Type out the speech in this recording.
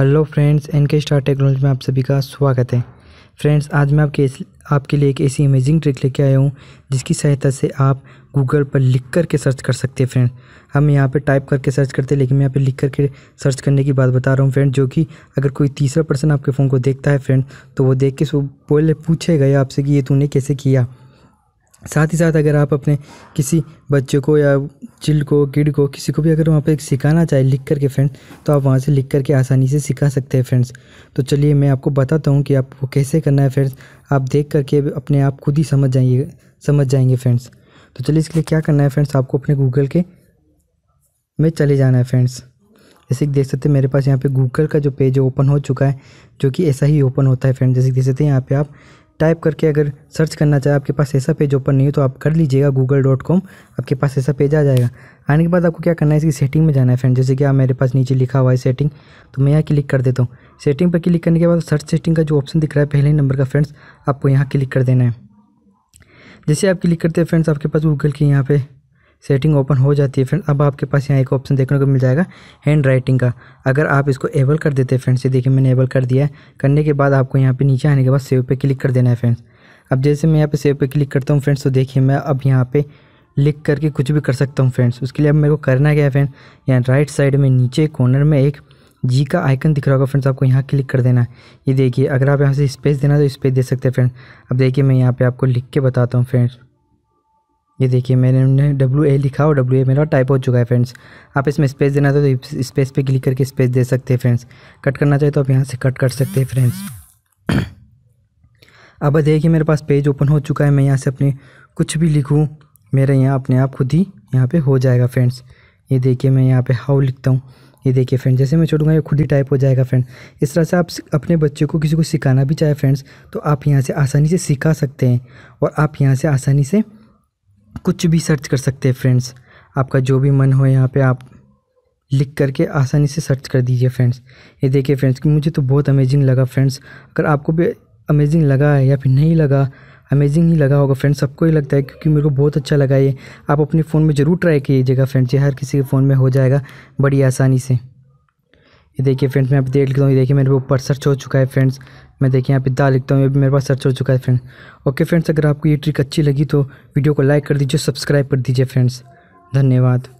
hello friends N K star technology में आप सभी का स्वागत है फ्रेंड्स आज मैं आपके आपके लिए एक ऐसी अमेजिंग ट्रिक लेके आया हूँ जिसकी सहायता से आप गूगल पर लिख करके सर्च कर सकते हैं फ्रेंड हम यहाँ पे टाइप करके सर्च करते हैं लेकिन मैं यहाँ पे लिख करके सर्च करने की बात बता रहा हूँ फ्रेंड जो कि अगर कोई तीसरा पर्सन आपके फ़ोन को देखता है फ्रेंड तो वो देख के बोले पूछेगा आपसे कि ये तूने कैसे किया साथ ही साथ अगर आप अपने किसी बच्चे को या चिल्ड को किड को किसी को भी अगर वहाँ पे सिखाना चाहे लिख कर के फ्रेंड्स तो आप वहाँ से लिख कर के आसानी से सिखा सकते हैं फ्रेंड्स तो चलिए मैं आपको बताता हूँ कि आपको कैसे करना है फ्रेंड्स आप देख करके अपने आप खुद ही समझ जाइए समझ जाएंगे फ्रेंड्स तो चलिए इसके लिए क्या करना है फ्रेंड्स आपको अपने गूगल के में चले जाना है फ्रेंड्स जैसे कि देख सकते हैं मेरे पास यहाँ पे गूगल का जो पेज ओपन हो चुका है जो कि ऐसा ही ओपन होता है फ्रेंड्स जैसे देख सकते हैं यहाँ पे आप टाइप करके अगर सर्च करना चाहे आपके पास ऐसा पेज ओपन नहीं हो तो आप कर लीजिएगा गूगल डॉट कॉम आपके पास ऐसा पेज आ जाएगा आने के बाद आपको क्या करना है इसकी सेटिंग में जाना है फ्रेंड जैसे कि आप मेरे पास नीचे लिखा हुआ है सेटिंग तो मैं यहाँ क्लिक कर देता हूँ सेटिंग पर क्लिक करने के बाद सर्च सेटिंग का जो ऑप्शन दिख रहा है पहले नंबर का फ्रेंड्स आपको यहाँ क्लिक कर देना है जैसे आप क्लिक करते हैं फ्रेंड्स आपके पास गूगल के यहाँ पर सेटिंग ओपन हो जाती है फ्रेंड अब आपके पास यहाँ एक ऑप्शन देखने को मिल जाएगा हैंड राइटिंग का अगर आप इसको एबल कर देते हैं फ्रेंड्स ये देखिए मैंने एबल कर दिया है करने के बाद आपको यहाँ पे नीचे आने के बाद सेव पे क्लिक कर देना है फ्रेंड्स अब जैसे मैं यहाँ पे सेव पे क्लिक करता हूँ फ्रेंड्स तो देखिए मैं अब यहाँ पे लिख करके कुछ भी कर सकता हूँ फ्रेंड्स उसके लिए अब मेरे को करना क्या है फ्रेंड यहाँ राइट साइड में नीचे कॉर्नर में एक जी का आइकन दिख रहा होगा फ्रेंड्स आपको यहाँ क्लिक कर देना है ये देखिए अगर आप यहाँ से स्पेस देना तो स्पेस दे सकते हैं फ्रेंड अब देखिए मैं यहाँ पे आपको लिख के बताता हूँ फ्रेंड्स ये देखिए मैंने डब्ल्यू ए लिखा और डब्ल्यू ए मेरा टाइप हो चुका है फ्रेंड्स आप इसमें स्पेस देना चाहते तो स्पेस पे क्लिक करके स्पेस दे सकते हैं फ्रेंड्स कट करना चाहे तो आप यहाँ से कट कर सकते हैं फ्रेंड्स अब देखिए मेरे पास पेज ओपन हो चुका है मैं यहाँ से अपने कुछ भी लिखूँ मेरे यहाँ अपने आप खुद ही यहाँ पर हो जाएगा फ्रेंड्स ये देखिए मैं यहाँ पर हाउ लिखता हूँ ये देखिए फ्रेंड जैसे मैं छोड़ूंगा ये खुद ही टाइप हो जाएगा फ्रेंड इस तरह से आप अपने बच्चे को किसी को सिखाना भी चाहे फ्रेंड्स तो आप यहाँ से आसानी से सिखा सकते हैं और आप यहाँ से आसानी से कुछ भी सर्च कर सकते हैं फ्रेंड्स आपका जो भी मन हो यहाँ पे आप लिख करके आसानी से सर्च कर दीजिए फ्रेंड्स ये देखिए फ्रेंड्स कि मुझे तो बहुत अमेजिंग लगा फ्रेंड्स अगर आपको भी अमेजिंग लगा है या फिर नहीं लगा अमेजिंग ही लगा होगा फ्रेंड्स सबको ही लगता है क्योंकि मेरे को बहुत अच्छा लगा ये आप अपने फ़ोन में ज़रूर ट्राई कीजिएगा फ्रेंड्स ये हर किसी के फ़ोन में हो जाएगा बड़ी आसानी से ये देखिए फ्रेंड्स मैं आप देख लिखता हूँ ये देखिए मेरे ऊपर सर्च हो चुका है फ्रेंड्स मैं देखिए यहाँ पे दा लिखता हूँ ये भी मेरे पास सर्च हो चुका है फ्रेंड्स ओके फ्रेंड्स अगर आपको ये ट्रिक अच्छी लगी तो वीडियो को लाइक कर दीजिए सब्सक्राइब कर दीजिए फ्रेंड्स धन्यवाद